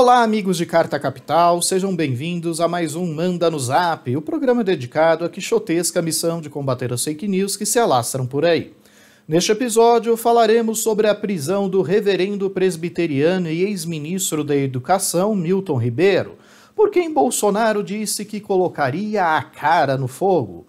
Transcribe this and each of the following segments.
Olá, amigos de Carta Capital, sejam bem-vindos a mais um Manda no Zap, o programa dedicado à quixotesca missão de combater as fake news que se alastram por aí. Neste episódio, falaremos sobre a prisão do reverendo presbiteriano e ex-ministro da Educação, Milton Ribeiro, por quem Bolsonaro disse que colocaria a cara no fogo.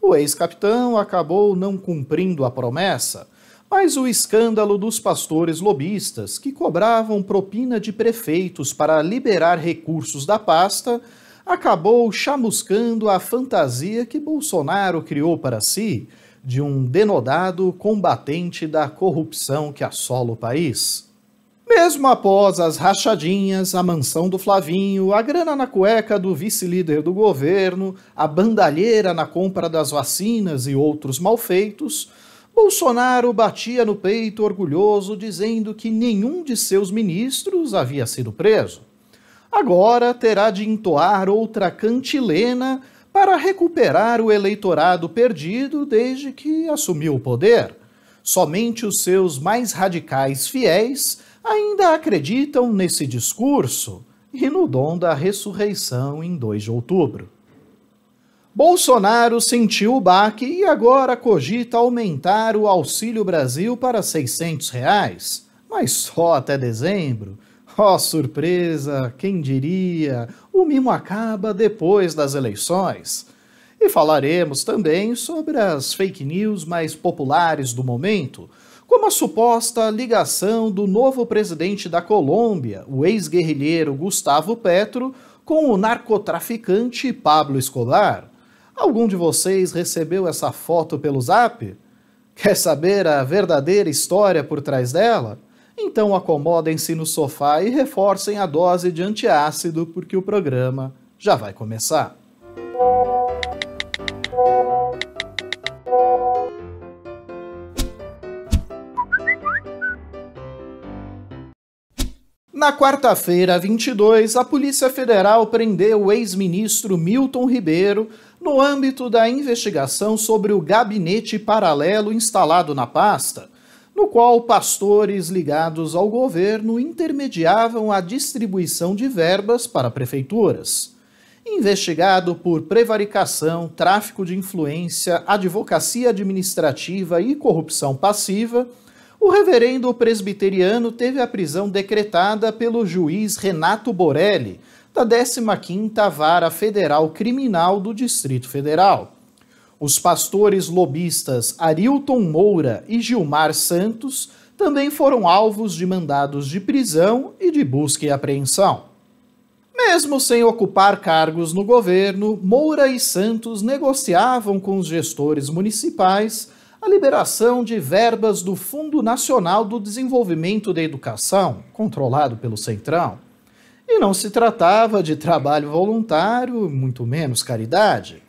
O ex-capitão acabou não cumprindo a promessa mas o escândalo dos pastores lobistas que cobravam propina de prefeitos para liberar recursos da pasta acabou chamuscando a fantasia que Bolsonaro criou para si de um denodado combatente da corrupção que assola o país. Mesmo após as rachadinhas, a mansão do Flavinho, a grana na cueca do vice-líder do governo, a bandalheira na compra das vacinas e outros malfeitos, Bolsonaro batia no peito orgulhoso, dizendo que nenhum de seus ministros havia sido preso. Agora terá de entoar outra cantilena para recuperar o eleitorado perdido desde que assumiu o poder. Somente os seus mais radicais fiéis ainda acreditam nesse discurso e no dom da ressurreição em 2 de outubro. Bolsonaro sentiu o baque e agora cogita aumentar o Auxílio Brasil para 600 reais, mas só até dezembro. Ó oh, surpresa, quem diria, o mimo acaba depois das eleições. E falaremos também sobre as fake news mais populares do momento, como a suposta ligação do novo presidente da Colômbia, o ex-guerrilheiro Gustavo Petro, com o narcotraficante Pablo Escobar Algum de vocês recebeu essa foto pelo zap? Quer saber a verdadeira história por trás dela? Então acomodem-se no sofá e reforcem a dose de antiácido, porque o programa já vai começar. Na quarta-feira, 22, a Polícia Federal prendeu o ex-ministro Milton Ribeiro no âmbito da investigação sobre o gabinete paralelo instalado na pasta, no qual pastores ligados ao governo intermediavam a distribuição de verbas para prefeituras. Investigado por prevaricação, tráfico de influência, advocacia administrativa e corrupção passiva, o reverendo presbiteriano teve a prisão decretada pelo juiz Renato Borelli, da 15ª Vara Federal Criminal do Distrito Federal. Os pastores lobistas Arilton Moura e Gilmar Santos também foram alvos de mandados de prisão e de busca e apreensão. Mesmo sem ocupar cargos no governo, Moura e Santos negociavam com os gestores municipais a liberação de verbas do Fundo Nacional do Desenvolvimento da Educação, controlado pelo Centrão. E não se tratava de trabalho voluntário, muito menos caridade.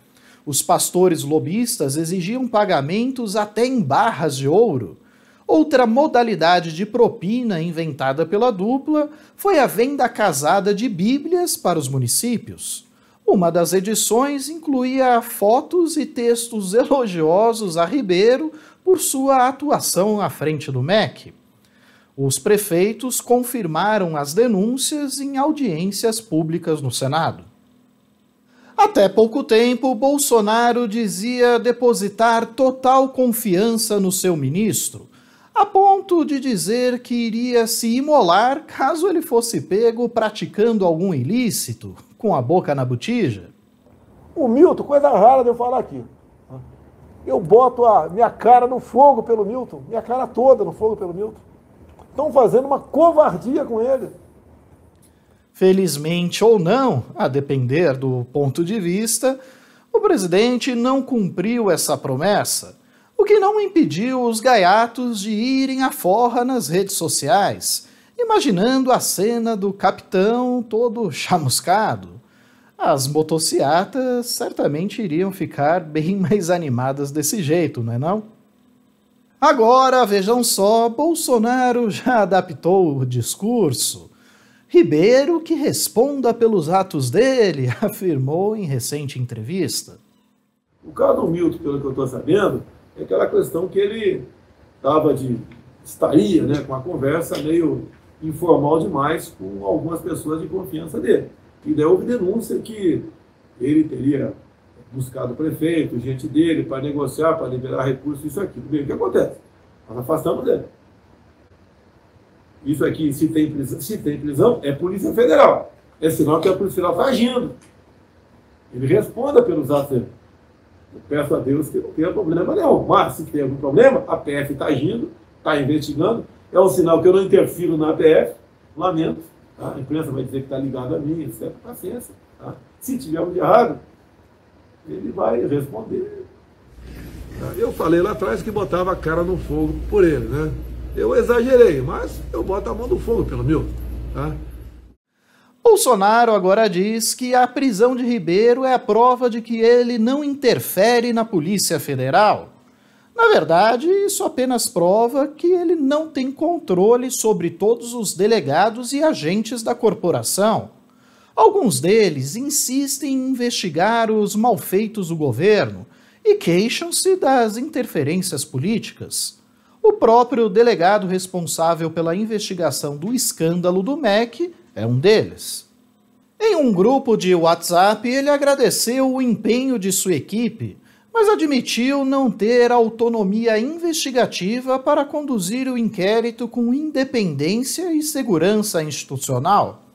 Os pastores lobistas exigiam pagamentos até em barras de ouro. Outra modalidade de propina inventada pela dupla foi a venda casada de Bíblias para os municípios. Uma das edições incluía fotos e textos elogiosos a Ribeiro por sua atuação à frente do MEC. Os prefeitos confirmaram as denúncias em audiências públicas no Senado. Até pouco tempo, Bolsonaro dizia depositar total confiança no seu ministro, a ponto de dizer que iria se imolar caso ele fosse pego praticando algum ilícito, com a boca na botija. O Milton, coisa rara de eu falar aqui. Eu boto a minha cara no fogo pelo Milton, minha cara toda no fogo pelo Milton. Estão fazendo uma covardia com ele. Felizmente ou não, a depender do ponto de vista, o presidente não cumpriu essa promessa, o que não impediu os gaiatos de irem à forra nas redes sociais, imaginando a cena do capitão todo chamuscado. As motociatas certamente iriam ficar bem mais animadas desse jeito, não é não? Agora, vejam só, Bolsonaro já adaptou o discurso. Ribeiro que responda pelos atos dele, afirmou em recente entrevista. O caso do Milton, pelo que eu estou sabendo, é aquela questão que ele estava de estaria, né, com a conversa meio informal demais com algumas pessoas de confiança dele. E daí houve denúncia que ele teria buscar do prefeito, gente dele, para negociar, para liberar recursos, isso aqui. o que acontece? Nós afastamos dele. Isso aqui, se tem prisão, se tem prisão é Polícia Federal. É sinal que a Polícia Federal está agindo. Ele responda pelos atos dele. Eu peço a Deus que não tenha problema nenhum. Mas se tem algum problema, a PF está agindo, está investigando. É um sinal que eu não interfiro na PF. Lamento. Tá? A imprensa vai dizer que está ligada a mim, etc. Paciência. Tá? Se tiver algo de errado, ele vai responder. Eu falei lá atrás que botava a cara no fogo por ele, né? Eu exagerei, mas eu boto a mão no fogo pelo meu, tá? Bolsonaro agora diz que a prisão de Ribeiro é a prova de que ele não interfere na Polícia Federal. Na verdade, isso apenas prova que ele não tem controle sobre todos os delegados e agentes da corporação. Alguns deles insistem em investigar os malfeitos do governo e queixam-se das interferências políticas. O próprio delegado responsável pela investigação do escândalo do MEC é um deles. Em um grupo de WhatsApp, ele agradeceu o empenho de sua equipe, mas admitiu não ter autonomia investigativa para conduzir o inquérito com independência e segurança institucional.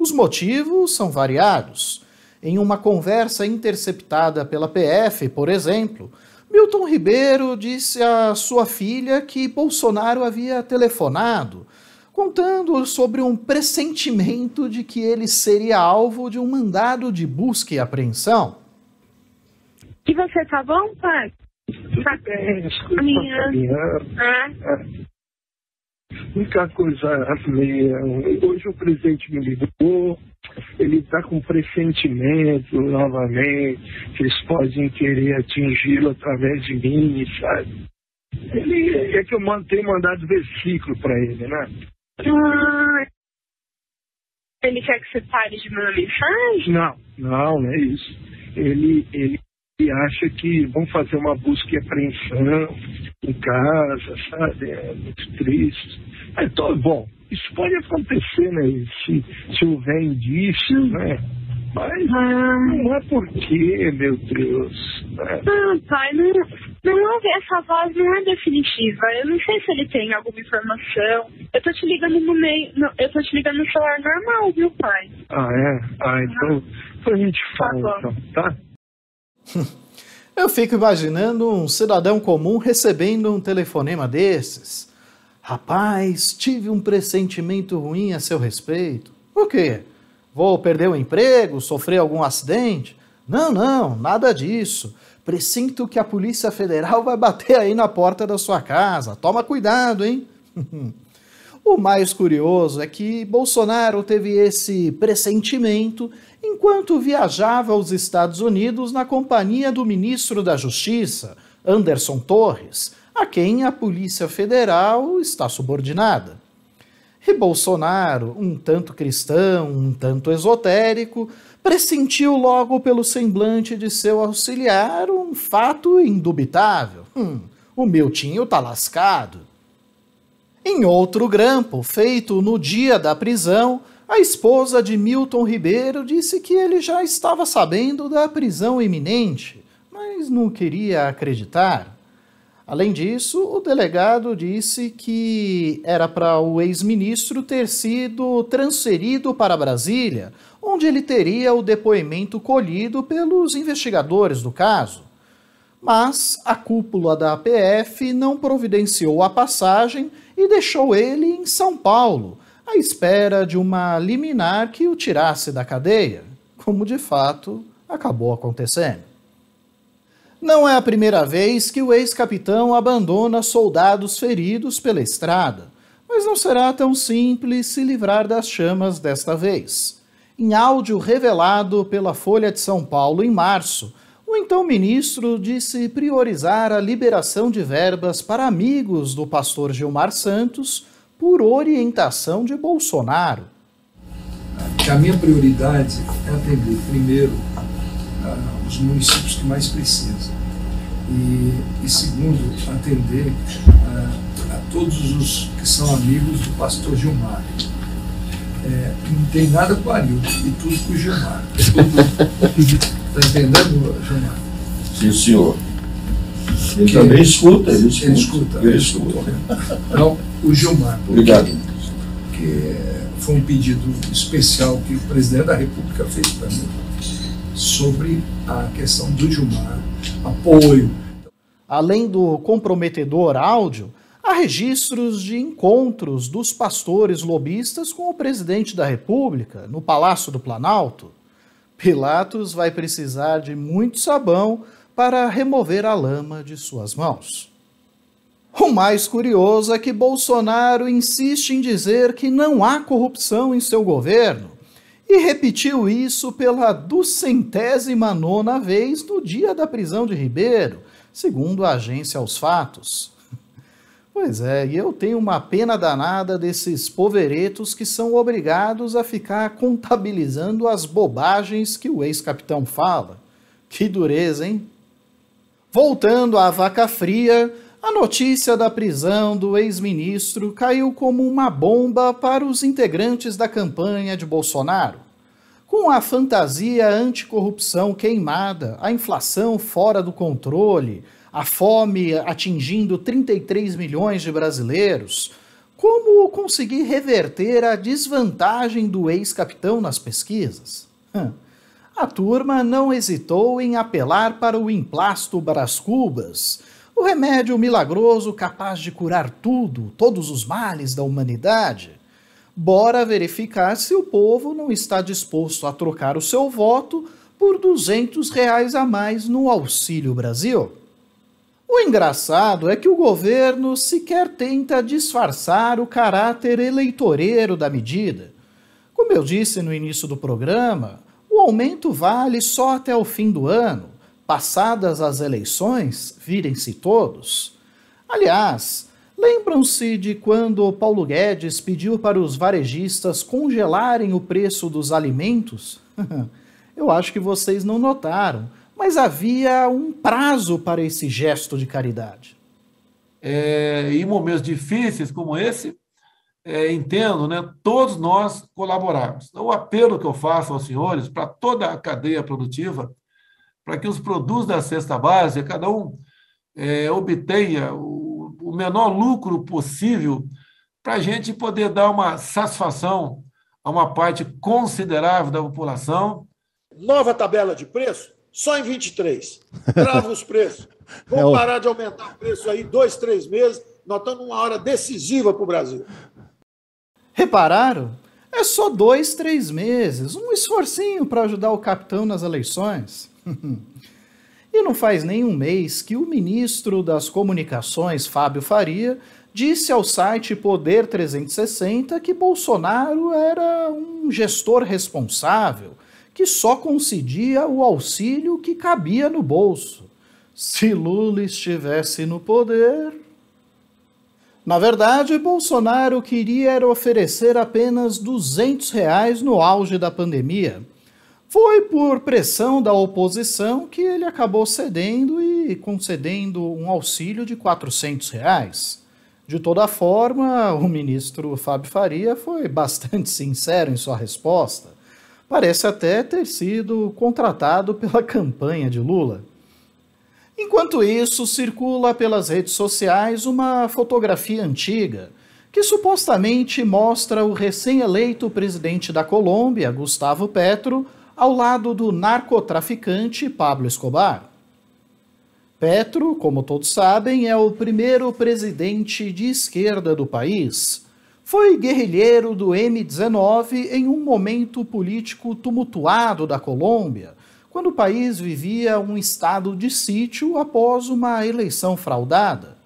Os motivos são variados. Em uma conversa interceptada pela PF, por exemplo, Milton Ribeiro disse à sua filha que Bolsonaro havia telefonado, contando sobre um pressentimento de que ele seria alvo de um mandado de busca e apreensão. E você tá bom, pai? Tá, bem. minha. Ah. É única coisa assim, é, hoje o presidente me ligou, ele está com pressentimento novamente, que eles podem querer atingi-lo através de mim, sabe? Ele é que eu mantenho mandado versículo para ele, né? Ah, ele quer que você pare de me Não, não, não é isso. Ele, ele e acha que vão fazer uma busca e apreensão em casa, sabe? É muito triste. Então, bom, isso pode acontecer, né? Se, se houver indício, né? Mas ah. não é por quê meu Deus. Né? Não, pai, não, não houve. Essa voz não é definitiva. Eu não sei se ele tem alguma informação. Eu tô te ligando no meio. eu tô te ligando no celular normal, viu, pai? Ah, é? Ah, então. então a gente tá fala, tá então, tá? Eu fico imaginando um cidadão comum recebendo um telefonema desses. Rapaz, tive um pressentimento ruim a seu respeito. O quê? Vou perder o emprego? Sofrer algum acidente? Não, não, nada disso. Presinto que a Polícia Federal vai bater aí na porta da sua casa. Toma cuidado, hein? O mais curioso é que Bolsonaro teve esse pressentimento enquanto viajava aos Estados Unidos na companhia do ministro da Justiça, Anderson Torres, a quem a Polícia Federal está subordinada. E Bolsonaro, um tanto cristão, um tanto esotérico, pressentiu logo pelo semblante de seu auxiliar um fato indubitável. Hum, o meu tinho tá lascado. Em outro grampo, feito no dia da prisão, a esposa de Milton Ribeiro disse que ele já estava sabendo da prisão iminente, mas não queria acreditar. Além disso, o delegado disse que era para o ex-ministro ter sido transferido para Brasília, onde ele teria o depoimento colhido pelos investigadores do caso. Mas a cúpula da PF não providenciou a passagem e deixou ele em São Paulo, à espera de uma liminar que o tirasse da cadeia, como de fato acabou acontecendo. Não é a primeira vez que o ex-capitão abandona soldados feridos pela estrada, mas não será tão simples se livrar das chamas desta vez. Em áudio revelado pela Folha de São Paulo em março, então o então ministro disse priorizar a liberação de verbas para amigos do pastor Gilmar Santos por orientação de Bolsonaro. A minha prioridade é atender primeiro os municípios que mais precisam e, e segundo atender uh, a todos os que são amigos do pastor Gilmar. É, não tem nada com a Arilton e tudo com o Gilmar. Tudo. Está entendendo, Gilmar? Sim, senhor. Ele que também escuta, ele escuta. Ele escuta. Ele escuta. Então, o Gilmar. Obrigado. Que foi um pedido especial que o presidente da República fez para mim sobre a questão do Gilmar, apoio. Além do comprometedor áudio, há registros de encontros dos pastores lobistas com o presidente da República no Palácio do Planalto. Pilatos vai precisar de muito sabão para remover a lama de suas mãos. O mais curioso é que Bolsonaro insiste em dizer que não há corrupção em seu governo e repetiu isso pela duzentésima nona vez no dia da prisão de Ribeiro, segundo a agência Aos Fatos. Pois é, e eu tenho uma pena danada desses poveretos que são obrigados a ficar contabilizando as bobagens que o ex-capitão fala. Que dureza, hein? Voltando à vaca fria, a notícia da prisão do ex-ministro caiu como uma bomba para os integrantes da campanha de Bolsonaro. Com a fantasia anticorrupção queimada, a inflação fora do controle, a fome atingindo 33 milhões de brasileiros, como conseguir reverter a desvantagem do ex-capitão nas pesquisas? A turma não hesitou em apelar para o emplasto Brascubas, o remédio milagroso capaz de curar tudo, todos os males da humanidade. Bora verificar se o povo não está disposto a trocar o seu voto por 200 reais a mais no Auxílio Brasil. O engraçado é que o governo sequer tenta disfarçar o caráter eleitoreiro da medida. Como eu disse no início do programa, o aumento vale só até o fim do ano. Passadas as eleições, virem-se todos. Aliás, lembram-se de quando Paulo Guedes pediu para os varejistas congelarem o preço dos alimentos? eu acho que vocês não notaram mas havia um prazo para esse gesto de caridade. É, em momentos difíceis como esse, é, entendo, né, todos nós colaborarmos. Então, o apelo que eu faço aos senhores, para toda a cadeia produtiva, para que os produtos da cesta básica, cada um é, obtenha o, o menor lucro possível, para a gente poder dar uma satisfação a uma parte considerável da população. Nova tabela de preço só em 23. Trava os preços. Vamos é parar de aumentar o preço aí dois, três meses. Nós estamos numa hora decisiva para o Brasil. Repararam? É só dois, três meses. Um esforcinho para ajudar o capitão nas eleições. e não faz nenhum mês que o ministro das Comunicações, Fábio Faria, disse ao site Poder 360 que Bolsonaro era um gestor responsável que só concedia o auxílio que cabia no bolso. Se Lula estivesse no poder. Na verdade, Bolsonaro queria era oferecer apenas 200 reais no auge da pandemia. Foi por pressão da oposição que ele acabou cedendo e concedendo um auxílio de 400 reais. De toda forma, o ministro Fábio Faria foi bastante sincero em sua resposta parece até ter sido contratado pela campanha de Lula. Enquanto isso, circula pelas redes sociais uma fotografia antiga que supostamente mostra o recém-eleito presidente da Colômbia, Gustavo Petro, ao lado do narcotraficante Pablo Escobar. Petro, como todos sabem, é o primeiro presidente de esquerda do país foi guerrilheiro do M19 em um momento político tumultuado da Colômbia, quando o país vivia um estado de sítio após uma eleição fraudada.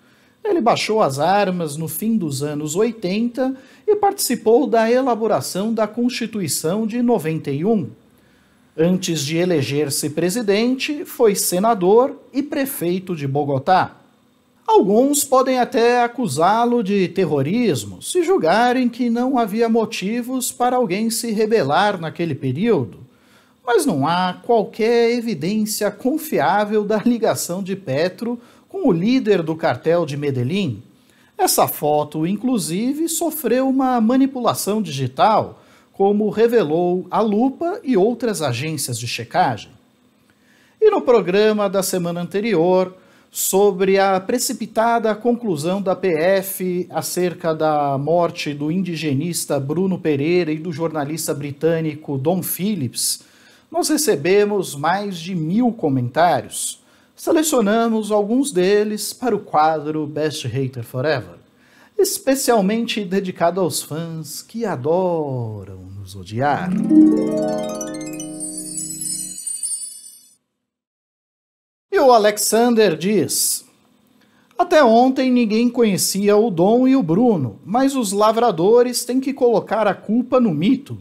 Ele baixou as armas no fim dos anos 80 e participou da elaboração da Constituição de 91. Antes de eleger-se presidente, foi senador e prefeito de Bogotá. Alguns podem até acusá-lo de terrorismo se julgarem que não havia motivos para alguém se rebelar naquele período, mas não há qualquer evidência confiável da ligação de Petro com o líder do cartel de Medellín. Essa foto, inclusive, sofreu uma manipulação digital, como revelou a Lupa e outras agências de checagem. E no programa da semana anterior, sobre a precipitada conclusão da PF acerca da morte do indigenista Bruno Pereira e do jornalista britânico Don Phillips, nós recebemos mais de mil comentários. Selecionamos alguns deles para o quadro Best Hater Forever, especialmente dedicado aos fãs que adoram nos odiar. Caio Alexander diz: Até ontem ninguém conhecia o Dom e o Bruno, mas os lavradores têm que colocar a culpa no mito.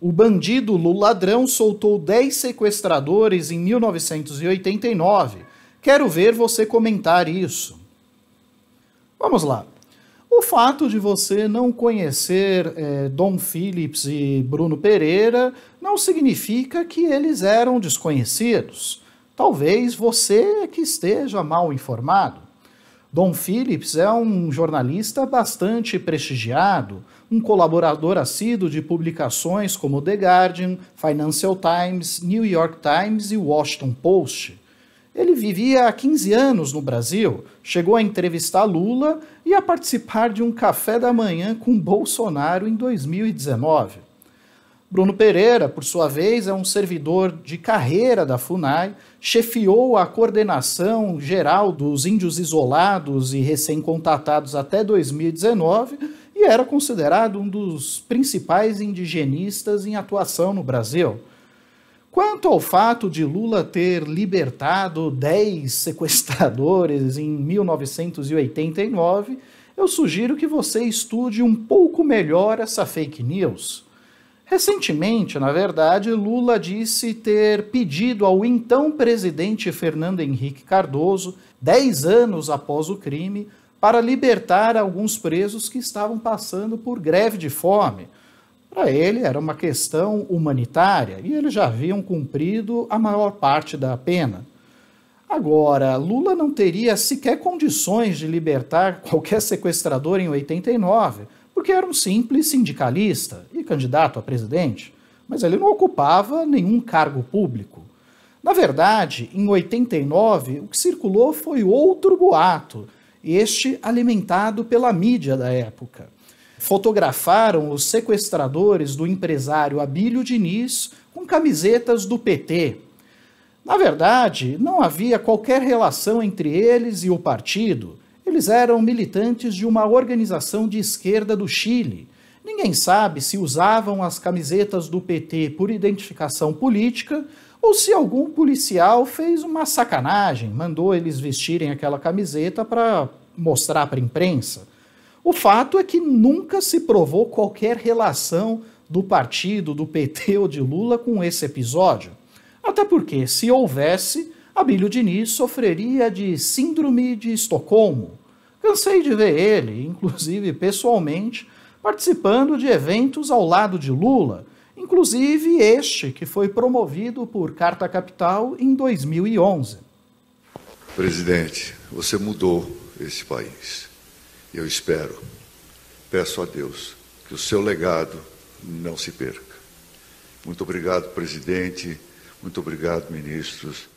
O bandido Luladrão soltou 10 sequestradores em 1989. Quero ver você comentar isso. Vamos lá. O fato de você não conhecer é, Dom Phillips e Bruno Pereira não significa que eles eram desconhecidos. Talvez você é que esteja mal informado. Dom Phillips é um jornalista bastante prestigiado, um colaborador assíduo de publicações como The Guardian, Financial Times, New York Times e Washington Post. Ele vivia há 15 anos no Brasil, chegou a entrevistar Lula e a participar de um café da manhã com Bolsonaro em 2019. Bruno Pereira, por sua vez, é um servidor de carreira da FUNAI, chefiou a coordenação geral dos índios isolados e recém-contatados até 2019 e era considerado um dos principais indigenistas em atuação no Brasil. Quanto ao fato de Lula ter libertado 10 sequestradores em 1989, eu sugiro que você estude um pouco melhor essa fake news. Recentemente, na verdade, Lula disse ter pedido ao então presidente Fernando Henrique Cardoso, dez anos após o crime, para libertar alguns presos que estavam passando por greve de fome. Para ele, era uma questão humanitária e eles já haviam cumprido a maior parte da pena. Agora, Lula não teria sequer condições de libertar qualquer sequestrador em 89 porque era um simples sindicalista e candidato a presidente, mas ele não ocupava nenhum cargo público. Na verdade, em 89, o que circulou foi outro boato, este alimentado pela mídia da época. Fotografaram os sequestradores do empresário Abílio Diniz com camisetas do PT. Na verdade, não havia qualquer relação entre eles e o partido. Eles eram militantes de uma organização de esquerda do Chile. Ninguém sabe se usavam as camisetas do PT por identificação política ou se algum policial fez uma sacanagem, mandou eles vestirem aquela camiseta para mostrar para a imprensa. O fato é que nunca se provou qualquer relação do partido, do PT ou de Lula com esse episódio. Até porque, se houvesse, Abílio Diniz sofreria de Síndrome de Estocolmo, Cansei de ver ele, inclusive pessoalmente, participando de eventos ao lado de Lula, inclusive este que foi promovido por Carta Capital em 2011. Presidente, você mudou esse país. Eu espero, peço a Deus, que o seu legado não se perca. Muito obrigado, presidente. Muito obrigado, ministros.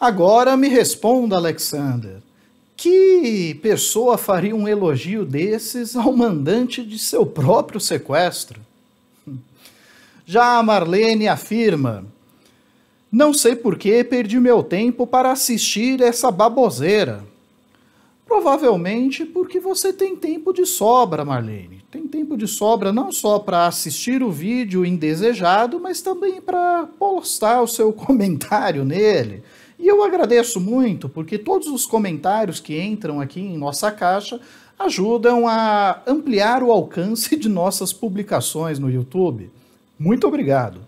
Agora me responda, Alexander. Que pessoa faria um elogio desses ao mandante de seu próprio sequestro? Já a Marlene afirma: Não sei por que perdi meu tempo para assistir essa baboseira. Provavelmente porque você tem tempo de sobra, Marlene. Tem tempo de sobra não só para assistir o vídeo indesejado, mas também para postar o seu comentário nele. E eu agradeço muito, porque todos os comentários que entram aqui em nossa caixa ajudam a ampliar o alcance de nossas publicações no YouTube. Muito obrigado.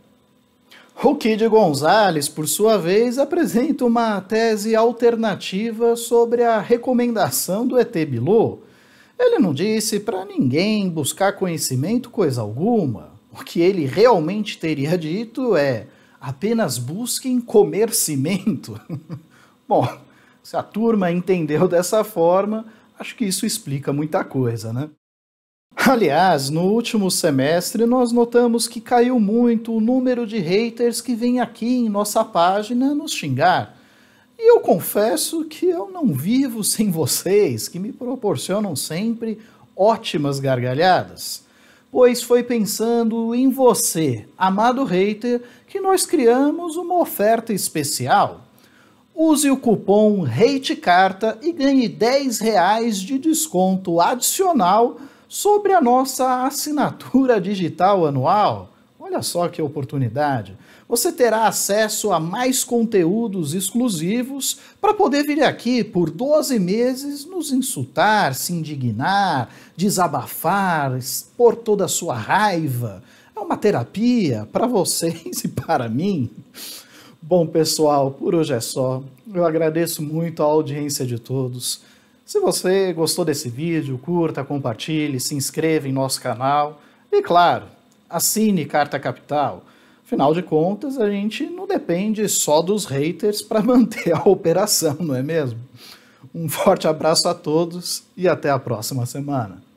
O Kid Gonzalez, por sua vez, apresenta uma tese alternativa sobre a recomendação do ET Bilu. Ele não disse para ninguém buscar conhecimento coisa alguma. O que ele realmente teria dito é: apenas busquem comer cimento. Bom, se a turma entendeu dessa forma, acho que isso explica muita coisa, né? Aliás, no último semestre nós notamos que caiu muito o número de haters que vem aqui em nossa página nos xingar. E eu confesso que eu não vivo sem vocês, que me proporcionam sempre ótimas gargalhadas pois foi pensando em você, amado hater, que nós criamos uma oferta especial. Use o cupom HATECARTA e ganhe 10 reais de desconto adicional sobre a nossa assinatura digital anual. Olha só que oportunidade! você terá acesso a mais conteúdos exclusivos para poder vir aqui por 12 meses nos insultar, se indignar, desabafar, expor toda a sua raiva. É uma terapia para vocês e para mim. Bom, pessoal, por hoje é só. Eu agradeço muito a audiência de todos. Se você gostou desse vídeo, curta, compartilhe, se inscreva em nosso canal e, claro, assine Carta Capital Afinal de contas, a gente não depende só dos haters para manter a operação, não é mesmo? Um forte abraço a todos e até a próxima semana.